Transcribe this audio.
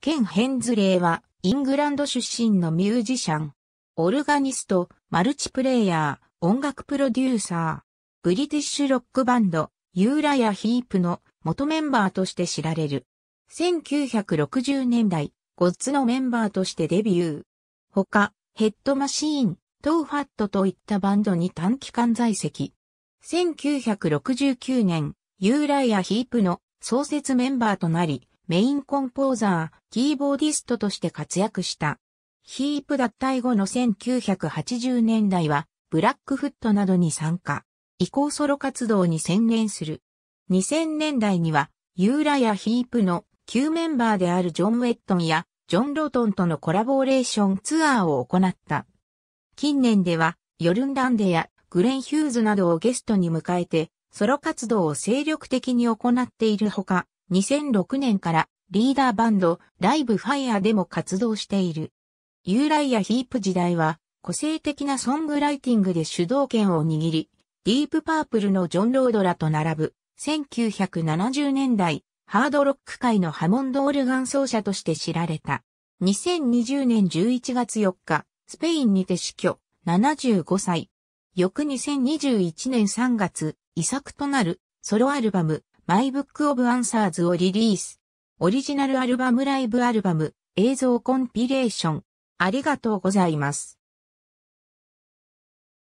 ケン・ヘンズレーは、イングランド出身のミュージシャン、オルガニスト、マルチプレイヤー、音楽プロデューサー、ブリティッシュロックバンド、ユーラやヒープの元メンバーとして知られる。1960年代、ゴッツのメンバーとしてデビュー。他、ヘッドマシーン、トーファットといったバンドに短期間在籍。1969年、ユーラやヒープの創設メンバーとなり、メインコンポーザー、キーボーディストとして活躍した。ヒープ脱退後の1980年代は、ブラックフットなどに参加。移行ソロ活動に専念する。2000年代には、ユーラやヒープの旧メンバーであるジョン・ウェットンやジョン・ロトンとのコラボレーションツアーを行った。近年では、ヨルン・ランデやグレン・ヒューズなどをゲストに迎えて、ソロ活動を精力的に行っているほか、2006年からリーダーバンドライブファイアでも活動している。ユーライア・ヒープ時代は個性的なソングライティングで主導権を握り、ディープパープルのジョン・ロードらと並ぶ1970年代ハードロック界のハモンドオルガン奏者として知られた。2020年11月4日、スペインにて死去、75歳。翌2021年3月、遺作となるソロアルバム、マイブックオブアンサーズをリリース。オリジナルアルバムライブアルバム映像コンピレーション。ありがとうございます。